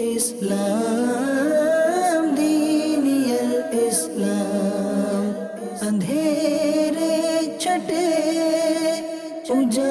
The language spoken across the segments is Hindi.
इस्लाम दीनियल इस्लाम अंधेरे छठे उजा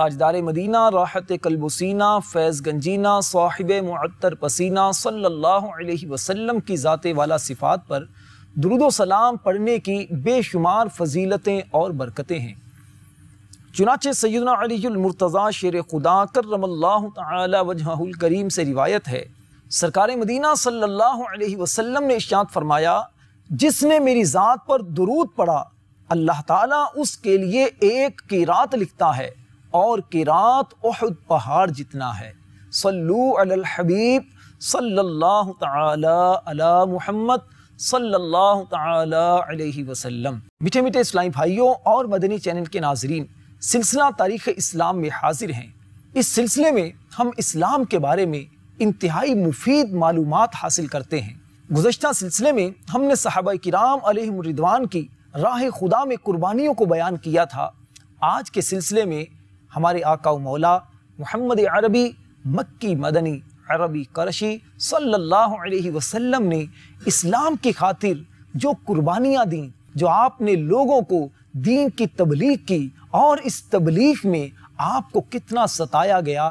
ताजदार मदीना राहत कलबुसना फैज़ गंजीना साहिब मअतर पसीना सल्लल्लाहु अलैहि वसल्लम की ज़ात वाला सिफात पर दरुद सलाम पढ़ने की बेशुमार फजीलतें और बरकतें हैं चुनाचे सैदना अलीमरतज़ा शेर खुदा करमल्ला वजहुल करीम से रिवायत है सरकार मदीना सल्लल्लाहु अलैहि वसल्लम ने इशात फरमाया जिसने मेरी ज़ात पर दरूद पढ़ा अल्लाह ताला उसके लिए एक की रात लिखता है और किरात ओहद पहाड़ जितना है सल्लू अल हबीब सल्लल्लाहु ताला अला मुहम्मद सल्लल्लाहु ताला अलैहि वसल्लम मीठे मीठे इस्लामी भाइयों और मदनी चैनल के नाजरीन सिलसिला तारीख इस्लाम में हाजिर हैं इस सिलसिले में हम इस्लाम के बारे में इंतहाई मुफीद मालूम हासिल करते हैं गुजशत सिलसिले में हमने साहबा कराम रिदवान की राह खुदा में कुर्बानियों को बयान किया था आज के सिलसिले में हमारे आका मौला मोहम्मद अरबी मक्की मदनी अरबी करशी सल्लल्लाहु अलैहि वसल्लम ने इस्लाम की खातिर जो कुर्बानियाँ दी जो आपने लोगों को दीन की तबलीग की और इस तबलीग में आपको कितना सताया गया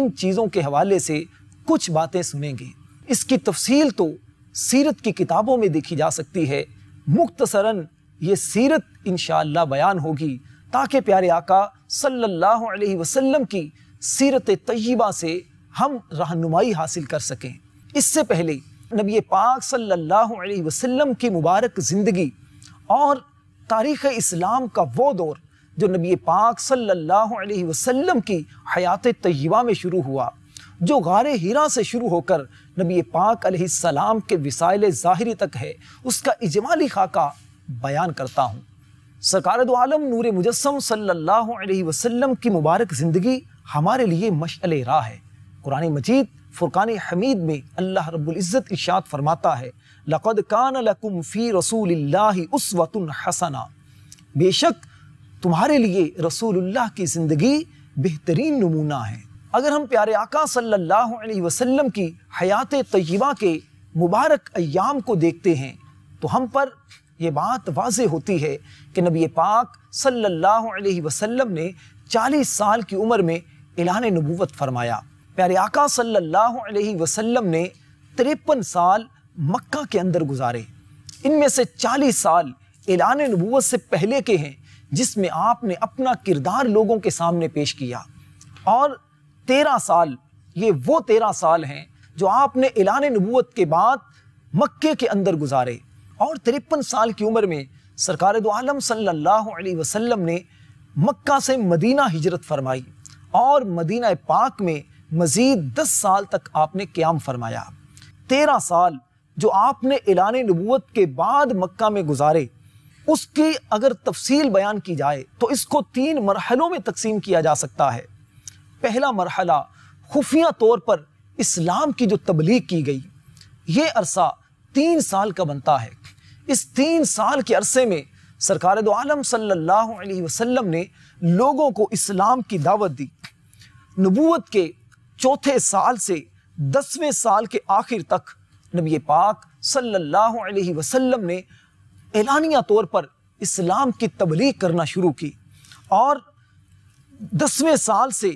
इन चीज़ों के हवाले से कुछ बातें सुनेंगे इसकी तफसील तो सीरत की किताबों में देखी जा सकती है मुख्तसरन ये सीरत इन बयान होगी ताकि प्यारे आका सल्लल्लाहु अलैहि वसल्लम की सीरत तय्यबा से हम रहनुमाई हासिल कर सकें इससे पहले नबी पाक सल्लल्लाहु अलैहि वसल्लम की मुबारक ज़िंदगी और तारीख़ इस्लाम का वो दौर जो नबी पाक सल्लल्लाहु अलैहि वसल्लम की हयात तय्यबा में शुरू हुआ जो गार हिरा से शुरू होकर नबी पाक सलाम के विसाइल ज़ाहरी तक है उसका इजमाली खाका बयान करता हूँ सरकार दो आलम नूर मुजस्म सल्लल्लाहु वसल्लम की मुबारक ज़िंदगी हमारे लिए मशल राह है कुरान मजीद फ़ुरक़ान हमीद में अल्लाह रबुल्ज़त इशात फरमाता है लक़द कान लकुम फ़ी रसूल उसवतुन हसना बेशक तुम्हारे लिए रसूल की ज़िंदगी बेहतरीन नमूना है अगर हम प्यारे आका सल्लल्लाहु अलैहि वसल्लम की हयात तय्यबा के मुबारक अयाम को देखते हैं तो हम पर ये बात वाज होती है कि नबी पाक सल्लल्लाहु अलैहि वसल्लम ने 40 साल की उम्र में एलान नबूवत फरमाया प्यारे आका सल्लल्लाहु अलैहि वसल्लम ने तिरपन साल मक्का के अंदर गुजारे इनमें से 40 साल एलान नबूवत से पहले के हैं जिसमें आपने अपना किरदार लोगों के सामने पेश किया और तेरह साल ये वो तेरह साल हैं जो आपने एलान नबूत के बाद मक्के के अंदर गुजारे और तिरपन साल की उम्र में सरकार दो आलम सल्लल्लाहु अलैहि वसल्लम ने मक्का से मदीना हिजरत फरमाई और मदीना पाक में मज़ीद दस साल तक आपने क्याम फरमाया तेरह साल जो आपने एलान नबूत के बाद मक्का में गुजारे उसकी अगर तफसील बयान की जाए तो इसको तीन मरहलों में तकसीम किया जा सकता है पहला मरहला खुफिया तौर पर इस्लाम की जो तबलीग की गई ये अरसा तीन साल का बनता है इस तीन साल के अरसे में सरकार दो आलम सल्लल्लाहु अलैहि वसल्लम ने लोगों को इस्लाम की दावत दी नबूत के चौथे साल से दसवें साल के आखिर तक नबी पाक सल्लल्लाहु अलैहि वसल्लम ने एलानिया तौर पर इस्लाम की तबलीग करना शुरू की और दसवें साल से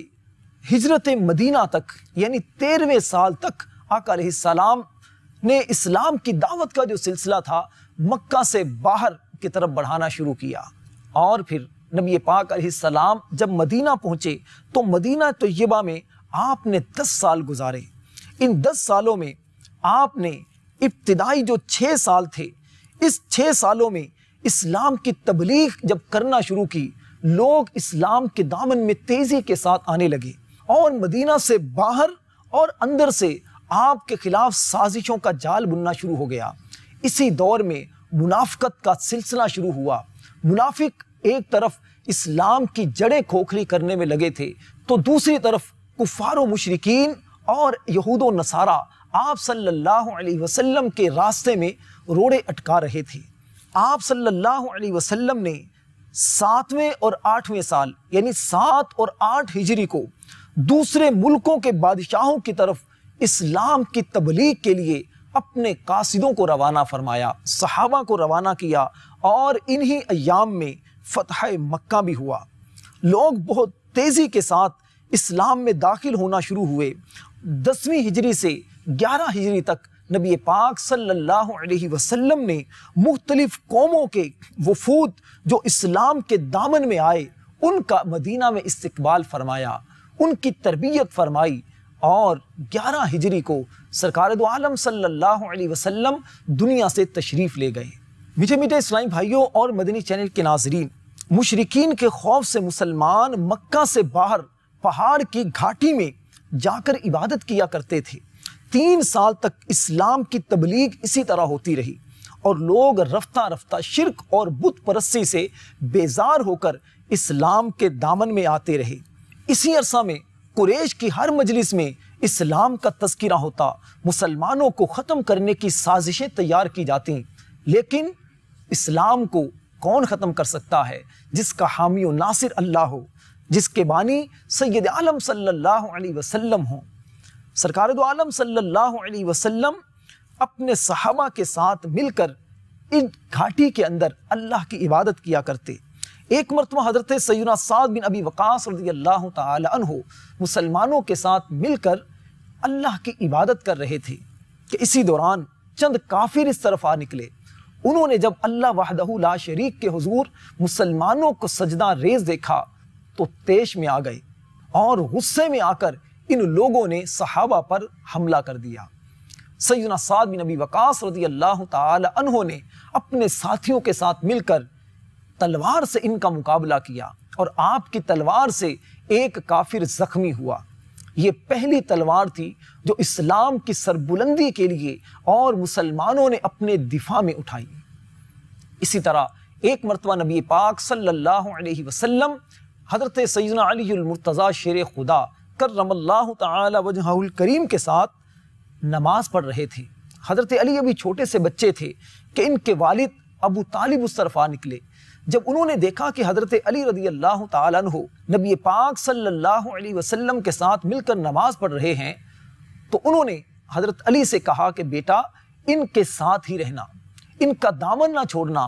हिजरत मदीना तक यानी तेरहवें साल तक आकाम सलाम ने इस्लाम की दावत का जो सिलसिला था मक्का से बाहर की तरफ बढ़ाना शुरू किया और फिर नबी पाक सलाम जब मदीना पहुंचे तो मदीना तयबा में आपने दस साल गुजारे इन दस सालों में आपने इब्तदाई जो छः साल थे इस छः सालों में इस्लाम की तबलीग जब करना शुरू की लोग इस्लाम के दामन में तेज़ी के साथ आने लगे और मदीना से बाहर और अंदर से आपके खिलाफ साजिशों का जाल बुनना शुरू हो गया इसी दौर में मुनाफ़त का सिलसिला शुरू हुआ मुनाफिक एक तरफ इस्लाम की जड़ें खोखली करने में लगे थे तो दूसरी तरफ कुफार मशरकिन और यहूद नसारा आप सल्लल्लाहु अलैहि वसल्लम के रास्ते में रोड़े अटका रहे थे आप सल्लल्लाहु अलैहि वसल्लम ने सातवें और आठवें साल यानी सात और आठ हिजरी को दूसरे मुल्कों के बादशाहों की तरफ इस्लाम की तबलीग के लिए अपने कासिदों को रवाना फरमाया सहाबा को रवाना किया और इन्हीं अयाम में फ़तह मक्का भी हुआ लोग बहुत तेज़ी के साथ इस्लाम में दाखिल होना शुरू हुए दसवीं हिजरी से ग्यारह हिजरी तक नबी पाक सल्लल्लाहु अलैहि वसल्लम ने मुख्तलिफ़ कौमों के वफूद जो इस्लाम के दामन में आए उनका मदीना में इस्तकबाल फरमाया उनकी तरबियत फरमाई और ग्यारह हिजरी को सरकार दो आलम सल्लल्लाहु अलैहि वसल्लम दुनिया से तशरीफ़ ले गए मीठे मीठे इस्लामी भाइयों और मदनी चैनल के नाजरीन मुशरकिन के खौफ से मुसलमान मक्का से बाहर पहाड़ की घाटी में जाकर इबादत किया करते थे तीन साल तक इस्लाम की तबलीग इसी तरह होती रही और लोग रफ्ता रफ्ता शिरक और बुत परस्ती से बेजार होकर इस्लाम के दामन में आते रहे इसी अरसा में कुरेश की हर मजलिस में इस्लाम का तस्करा होता मुसलमानों को ख़त्म करने की साजिशें तैयार की जाती लेकिन इस्लाम को कौन ख़त्म कर सकता है जिसका हामी नासिर अल्लाह हो जिसके बानी सैद आलम सल्लल्लाहु अलैहि वसल्लम हो सरकार दो आलम सल्लल्लाहु अलैहि वसल्लम अपने सहाबा के साथ मिलकर इन घाटी के अंदर अल्लाह की इबादत किया करते एक मरतबा हजरत सैदा साद बिन अबी वक़ास अल्लाह तहो मुसलमानों के साथ मिलकर अल्लाह की इबादत कर रहे थे कि इसी दौरान चंद काफिर इस तरफ आ निकले उन्होंने जब अल्लाह वाहदह ला शरीक के हजूर मुसलमानों को सजदा रेज देखा तो तेश में आ गए और गुस्से में आकर इन लोगों ने सहाबा पर हमला कर दिया सैदना साद बिन अबी वक़ास रजी अल्लाह तहों ने अपने साथियों के साथ मिलकर तलवार से इनका मुकाबला किया और आपकी तलवार से एक काफिर जख्मी हुआ ये पहली तलवार थी जो इस्लाम की सरबुलंदी के लिए और मुसलमानों ने अपने दिफा में उठाई इसी तरह एक मरतबा नबी पाक सल्लल्लाहु अलैहि वसल्लम हजरत सैदना शेर खुदा करम वजहुल करीम के साथ नमाज पढ़ रहे थे हज़रत अली अभी छोटे से बच्चे थे कि इनके वालिद अबू तालिब उस तरफा निकले जब उन्होंने देखा कि हज़रत अली रदी अल्लाह तु नबी पाक सल्लल्लाहु अलैहि वसल्लम के साथ मिलकर नमाज पढ़ रहे हैं तो उन्होंने हज़रत अली से कहा कि बेटा इनके साथ ही रहना इनका दामन ना छोड़ना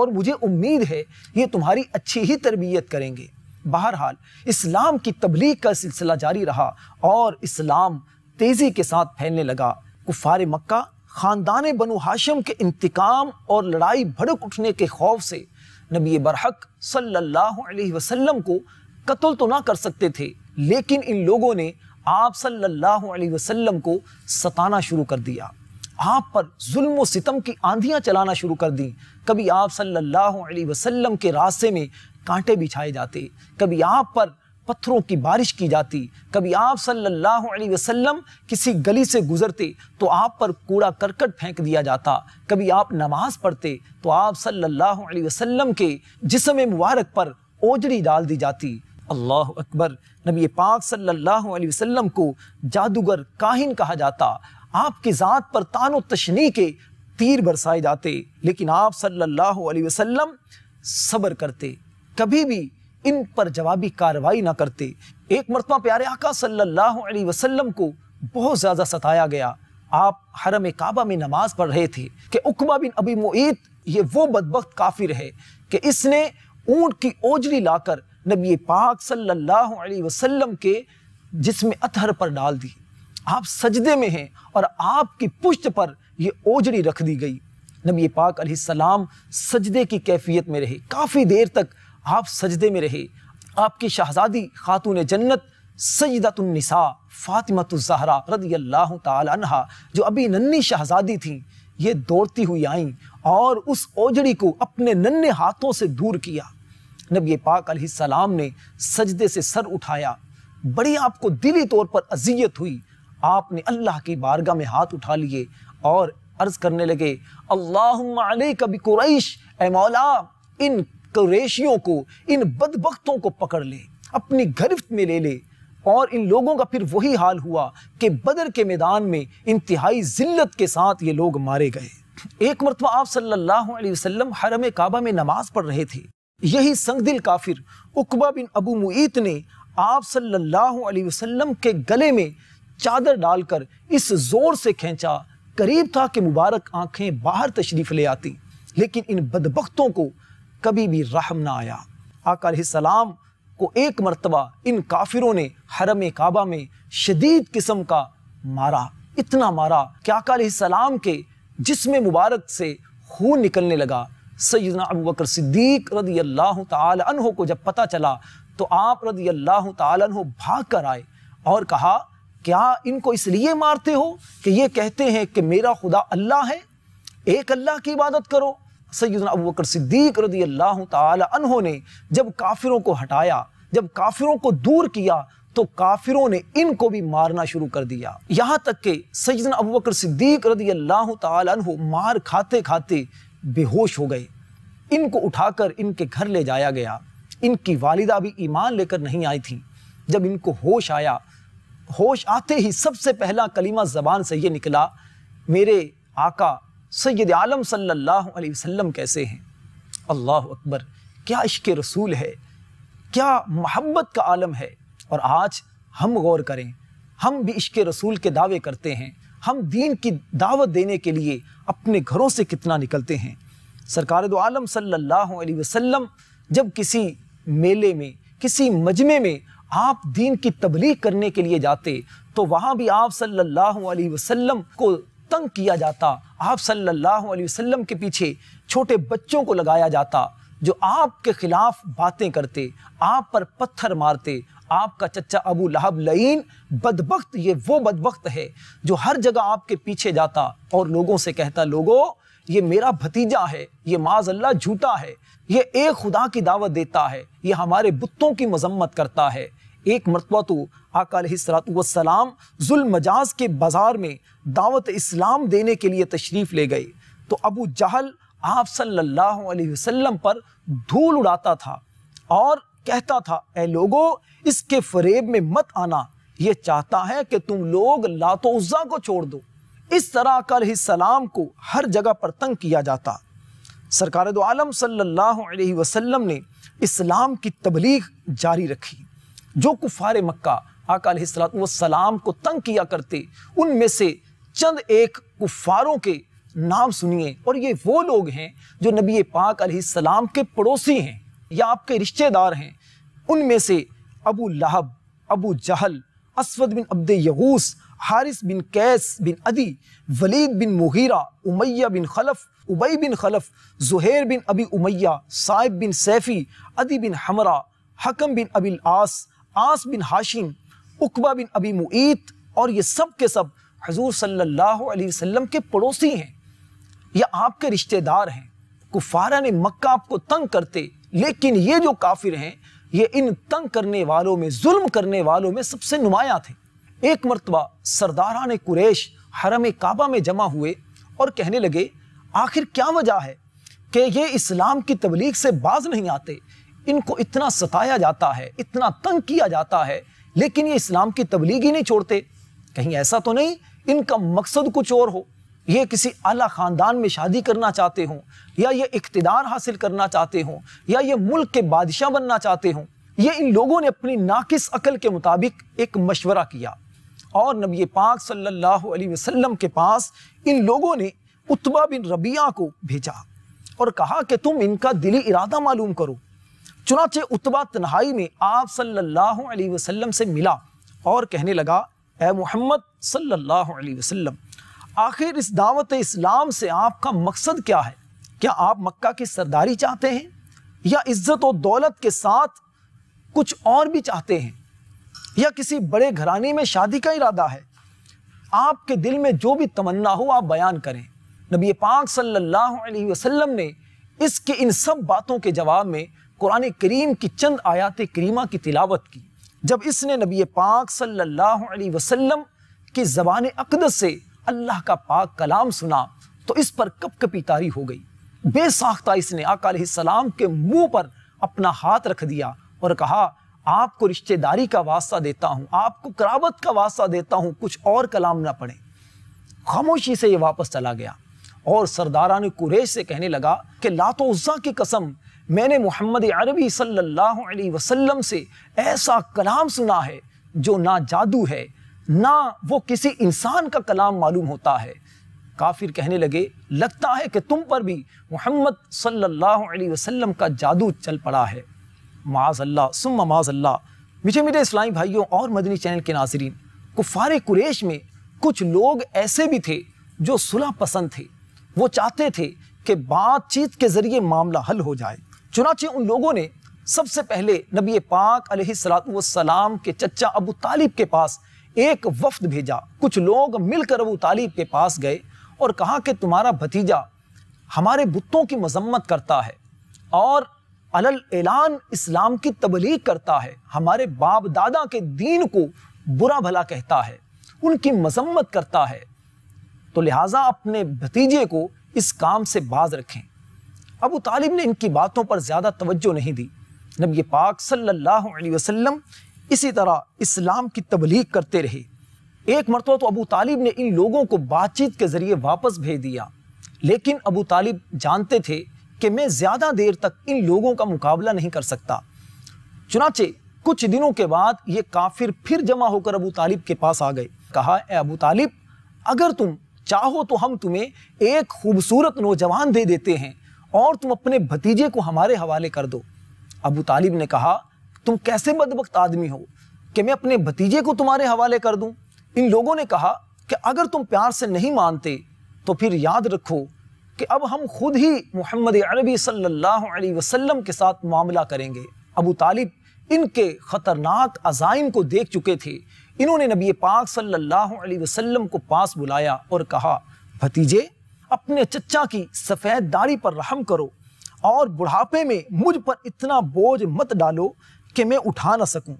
और मुझे उम्मीद है ये तुम्हारी अच्छी ही तरबियत करेंगे बहरहाल इस्लाम की तबलीग का सिलसिला जारी रहा और इस्लाम तेज़ी के साथ फैलने लगा कुफार मक्का ख़ानदान बनु हाशम के इंतकाम और लड़ाई भड़क उठने के खौफ से नबी बरहक सल्लल्लाहु अलैहि वसल्लम को कत्ल तो ना कर सकते थे लेकिन इन लोगों ने आप सल्लल्लाहु अलैहि वसल्लम को सताना शुरू कर दिया आप पर जुल्म सितम की आंधियां चलाना शुरू कर दी कभी आप सल्लल्लाहु अलैहि वसल्लम के रास्ते में कांटे बिछाए जाते कभी आप पर पत्थरों की बारिश की जाती कभी आप सल्लल्लाहु अलैहि वसल्लम किसी गली से गुजरते तो आप पर कूड़ा करकट फेंक दिया जाता कभी आप नमाज पढ़ते तो आप सल्लल्लाहु अलैहि वसल्लम के जिसम मुबारक पर ओजड़ी डाल दी जाती अल्लाह अकबर नबी पाक सल्लल्लाहु अलैहि वसल्लम को जादूगर काहिन कहा जाता आपकी ज़ात पर तानो तशनी के तीर बरसाए जाते लेकिन आप सल्लल्लाहु अलैहि वसल्लम सब्र करते कभी भी इन पर जवाबी कार्रवाई ना करते एक मरतबा प्यारे आका सल्लल्लाहु अलैहि वसल्लम को बहुत ज़्यादा सताया गया आप हरम काबा में नमाज पढ़ रहे थे कि उकबा बिन अबी मुईत ये वो बदबक काफिर है कि इसने ऊंट की ओजरी लाकर नबी पाक सल्लल्लाहु अलैहि वसल्लम के जिसम अतहर पर डाल दी आप सजदे में हैं और आपकी पुश्त पर यह ओजरी रख दी गई नबी पाक सलाम सजदे की कैफियत में रहे काफ़ी देर तक आप सजदे में रहे आपकी शहजादी खातून जन्नत तो ज़हरा रदी अल्लाह तहा जो अभी नन्नी शहजादी थी ये दौड़ती हुई आईं और उस ओजड़ी को अपने नन्हे हाथों से दूर किया नबी पाक सलाम ने सजदे से सर उठाया बड़ी आपको दिली तौर पर अजियत हुई आपने अल्लाह की बारगाह में हाथ उठा लिए और अर्ज करने लगे अल्लाह कभी कुरैश ए मौला इन कुरेशियों को इन बदबकतों को पकड़ ले अपनी गिरफ्त में ले ले और इन लोगों का फिर वही हाल हुआ कि बदर के मैदान में इंतहाई ज़िल्लत के साथ ये लोग मारे गए एक मरतबा आप सल्लल्लाहु अलैहि वसल्लम हरम काबा में नमाज पढ़ रहे थे यही संगदिल काफिर उकबा बिन अबू मुईत ने आप सल्लल्लाहु अलैहि वसल्लम के गले में चादर डालकर इस जोर से खींचा करीब था कि मुबारक आंखें बाहर तशरीफ ले आती लेकिन इन बदबकतों को कभी भी रहम ना आया आका सलाम को एक मरतबा इन काफिरों ने हरम काबा में शदीद किस्म का मारा इतना मारा कि आका सलाम के जिसम मुबारक से खून निकलने लगा सैदना अबू बकर सिद्दीक रदी अल्लाह तहों को जब पता चला तो आप रदी अल्लाह तहों भाग कर आए और कहा क्या इनको इसलिए मारते हो कि ये कहते हैं कि मेरा खुदा अल्लाह है एक अल्लाह की इबादत करो सैदना अबू बकर सिद्दीक रदी अल्लाह तहों ने जब काफिरों को हटाया जब काफिरों को दूर किया तो काफिरों ने इनको भी मारना शुरू कर दिया यहाँ तक के सैदन अबू बकर सिद्दीक रदी अल्लाह तहों मार खाते खाते बेहोश हो गए इनको उठाकर इनके घर ले जाया गया इनकी वालिदा भी ईमान लेकर नहीं आई थी जब इनको होश आया होश आते ही सबसे पहला कलीमा ज़बान से ये निकला मेरे आका सैद आलम सल्लल्लाहु वसल्लम कैसे हैं अल्लाह अकबर क्या इश्क रसूल है क्या मोहब्बत का आलम है और आज हम गौर करें हम भी इश्क रसूल के दावे करते हैं हम दीन की दावत देने के लिए अपने घरों से कितना निकलते हैं सरकार दो आलम सल्लल्लाहु अलैहि वसल्लम जब किसी मेले में किसी मजमे में आप दीन की तबलीग करने के लिए जाते तो वहाँ भी आप सल्लल्लाहु अलैहि वसल्लम को तंग किया जाता आप सल्लल्लाहु अलैहि वसल्लम के पीछे छोटे बच्चों को लगाया जाता जो आपके खिलाफ बातें करते आप पर पत्थर मारते आपका चचा अबू लहब लईन बदबخت ये वो बदबخت है जो हर जगह आपके पीछे जाता और लोगों से कहता लोगों ये मेरा भतीजा है ये माज अल्लाह झूठा है ये एक खुदा की दावत देता है ये हमारे बुतों की मजम्मत करता है एक मरतबा तो आकाल सलाम जुलमजाज के बाज़ार में दावत इस्लाम देने के लिए तशरीफ़ ले गए तो अबू जहल आप सल्लल्लाहु अलैहि वसल्लम पर धूल उड़ाता था और कहता था ए लोगो इसके फरेब में मत आना यह चाहता है कि तुम लोग लातोजा को छोड़ दो इस तरह कर सलाम को हर जगह पर तंग किया जाता सरकार दो आलम सल्लल्लाहु अलैहि वसल्लम ने इस्लाम की तबलीग जारी रखी जो कुफार मक्का आका सलाम को तंग किया करते उनमें से चंद एक कुफारों के नाम सुनिए और ये वो लोग हैं जो नबी पाक सलाम के पड़ोसी हैं या आपके रिश्तेदार हैं उनमें से अबू लहब अबू जहल असवद बिन अब्द यहूस हारिस बिन Qais bin Adi Walid bin Mughira Umayya bin Khalaf Ubayy bin Khalaf Zuhair bin Abi Umayya Sahib bin Saifi Adi bin हमरा हकम बिन अबिल आस आस बिन हाशिम उकबा बिन अबी मुईत और ये सब के सब हजूर सल्लल्लाहु अलैहि वसल्लम के पड़ोसी हैं या आपके रिश्तेदार हैं कुफारा ने मक्का आपको तंग करते लेकिन ये जो काफिर हैं ये इन तंग करने वालों में जुल्म करने वालों में सबसे नुमाया थे एक मरतबा सरदारा ने कुरेश हरम काबा में जमा हुए और कहने लगे आखिर क्या वजह है कि ये इस्लाम की तबलीग से बाज नहीं आते इनको इतना सताया जाता है इतना तंग किया जाता है लेकिन ये इस्लाम की तबलीग ही नहीं छोड़ते कहीं ऐसा तो नहीं इनका मकसद कुछ और हो ये किसी आला ख़ानदान में शादी करना चाहते हों या ये इकतदार हासिल करना चाहते हों या ये मुल्क के बादशाह बनना चाहते हों ये इन लोगों ने अपनी नाकिस अकल के मुताबिक एक मशवरा किया और नबी पाक सल्लल्लाहु अलैहि वसल्लम के पास इन लोगों ने उत्बा बिन रबिया को भेजा और कहा कि तुम इनका दिली इरादा मालूम करो चुनाचे उतबा तन्हाई में आप सल्लल्लाहु अलैहि वसल्लम से मिला और कहने लगा ए मोहम्मद सल्लल्लाहु अलैहि वसल्लम आखिर इस दावत इस्लाम से आपका मकसद क्या है क्या आप मक्का की सरदारी चाहते हैं या इज्जत और दौलत के साथ कुछ और भी चाहते हैं या किसी बड़े घराने में शादी का इरादा है आपके दिल में जो भी तमन्ना हो आप बयान करें नबी पाक सल्लल्लाहु अलैहि वसल्लम ने इसके इन सब बातों के जवाब में कुरान करीम की चंद आयात करीमा की तिलावत की जब इसने नबी पाक सल्लल्लाहु अलैहि वसल्लम की ज़बान अकद से अल्लाह का पाक कलाम सुना तो इस पर कप कपी तारी हो गई बेसाख्ता इसने आकाम के मुंह पर अपना हाथ रख दिया और कहा आपको रिश्तेदारी का वास्ता देता हूँ आपको करावत का वास्ता देता हूँ कुछ और कलाम ना पढ़े खामोशी से ये वापस चला गया और सरदारा ने कुरेश से कहने लगा कि लातोजा की कसम मैंने मोहम्मद अरबी सल्लल्लाहु अलैहि वसल्लम से ऐसा कलाम सुना है जो ना जादू है ना वो किसी इंसान का कलाम मालूम होता है काफिर कहने लगे लगता है कि तुम पर भी मोहम्मद सल्लल्लाहु अलैहि वसल्लम का जादू चल पड़ा है माजल्ला सुम माजल्ला मिठे मेरे इस्लामी भाइयों और मदनी चैनल के नाजरीन कुफार कुरेश में कुछ लोग ऐसे भी थे जो सुलह पसंद थे वो चाहते थे कि बातचीत के ज़रिए मामला हल हो जाए चुनाचे उन लोगों ने सबसे पहले नबी पाक सलाम के चचा अबू तालिब के पास एक वफ्द भेजा कुछ लोग मिलकर अबू तालिब के पास गए और कहा कि तुम्हारा भतीजा हमारे बुतों की मजम्मत करता है और अलल एलान इस्लाम की तबलीग करता है हमारे बाप दादा के दीन को बुरा भला कहता है उनकी मजम्मत करता है तो लिहाजा अपने भतीजे को इस काम से बाज रखें अबू तालिब ने इनकी बातों पर ज़्यादा तवज्जो नहीं दी नबी पाक सल्लल्लाहु अलैहि वसल्लम इसी तरह इस्लाम की तबलीग करते रहे एक मरतबा तो अबू तालिब ने इन लोगों को बातचीत के ज़रिए वापस भेज दिया लेकिन अबू तालिब जानते थे कि मैं ज़्यादा देर तक इन लोगों का मुकाबला नहीं कर सकता चुनाचे कुछ दिनों के बाद ये काफिर फिर जमा होकर अबू तालिब के पास आ गए कहा ए अबू तालिब अगर तुम चाहो तो हम तुम्हें एक खूबसूरत नौजवान दे देते हैं और तुम अपने भतीजे को हमारे हवाले कर दो अबू तालिब ने कहा तुम कैसे बदबक आदमी हो कि मैं अपने भतीजे को तुम्हारे हवाले कर दूं इन लोगों ने कहा कि अगर तुम प्यार से नहीं मानते तो फिर याद रखो कि अब हम खुद ही मोहम्मद अरबी सल्लल्लाहु अलैहि वसल्लम के साथ मामला करेंगे अबू तालिब इनके ख़तरनाक अजाइम को देख चुके थे इन्होंने नबी पाक सल्लल्लाहु अलैहि वसल्लम को पास बुलाया और कहा भतीजे अपने चचा की सफ़ेद दाढ़ी पर रहम करो और बुढ़ापे में मुझ पर इतना बोझ मत डालो कि मैं उठा न सकूं।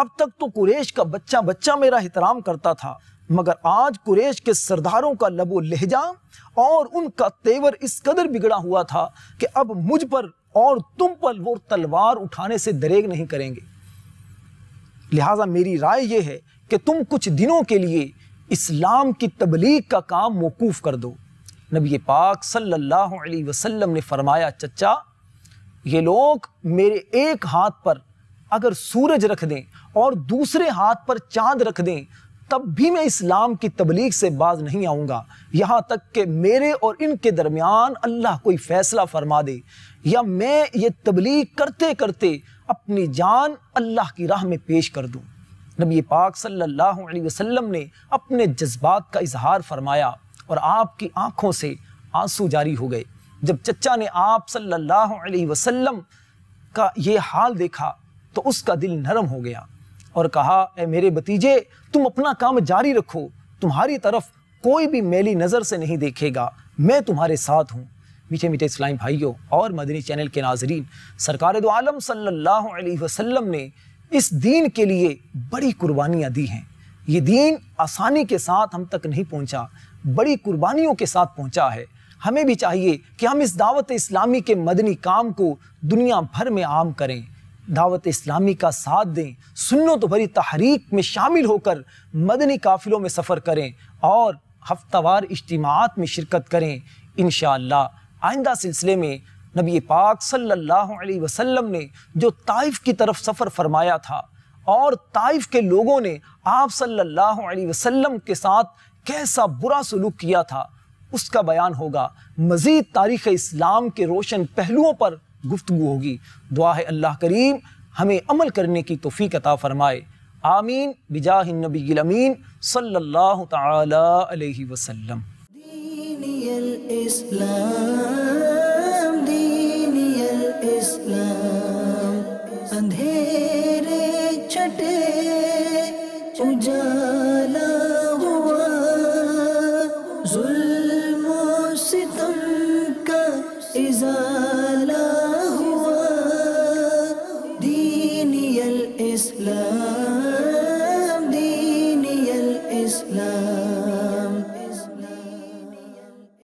अब तक तो कुरेश का बच्चा बच्चा मेरा एहतराम करता था मगर आज कुरेश के सरदारों का लबो लहजा और उनका तेवर इस कदर बिगड़ा हुआ था कि अब मुझ पर और तुम पर वो तलवार उठाने से दरेग नहीं करेंगे लिहाजा मेरी राय यह है कि तुम कुछ दिनों के लिए इस्लाम की तबलीग का काम मौकूफ कर दो नबी पाक सल्लल्लाहु अलैहि वसल्लम ने फरमाया चचा ये लोग मेरे एक हाथ पर अगर सूरज रख दें और दूसरे हाथ पर चांद रख दें तब भी मैं इस्लाम की तबलीग से बाज नहीं आऊँगा यहाँ तक कि मेरे और इनके दरमियान अल्लाह कोई फ़ैसला फरमा दे या मैं ये तबलीग करते करते अपनी जान अल्लाह की राह में पेश कर दूँ नबी पाक सल्लल्लाहु अलैहि वसल्लम ने अपने जज्बात का इजहार फरमाया और आपकी आंखों से आंसू जारी हो गए जब चचा ने आप सल्लल्लाहु अलैहि वसल्लम का ये हाल देखा तो उसका दिल नरम हो गया और कहा ए मेरे भतीजे तुम अपना काम जारी रखो तुम्हारी तरफ कोई भी मेली नज़र से नहीं देखेगा मैं तुम्हारे साथ हूँ मीठे मीठे इस्लाम भाइयों और मदनी चैनल के नाजरीन सरकार दो आलम सल्लल्लाहु अलैहि वसल्लम ने इस दीन के लिए बड़ी कुर्बानियाँ दी हैं ये दीन आसानी के साथ हम तक नहीं पहुँचा बड़ी कुर्बानियों के साथ पहुंचा है हमें भी चाहिए कि हम इस दावत इस्लामी के मदनी काम को दुनिया भर में आम करें दावत इस्लामी का साथ दें सुनो तो भरी तहरीक में शामिल होकर मदनी काफिलों में सफ़र करें और हफ्तावार इज्तम में शिरकत करें इन आइंदा सिलसिले में नबी पाक सल्लल्लाहु अलैहि वसल्लम ने जो ताइफ की तरफ सफ़र फरमाया था और ताइफ के लोगों ने आप सल्लल्लाहु अलैहि वसल्लम के साथ कैसा बुरा सलूक किया था उसका बयान होगा मज़ीद तारीख़ इस्लाम के रोशन पहलुओं पर गुफ्तु होगी दुआ है अल्लाह करीम हमें अमल करने की तोफ़ी कता फ़रमाए आमीन बिजाह नबीमीन सल्ला तसलम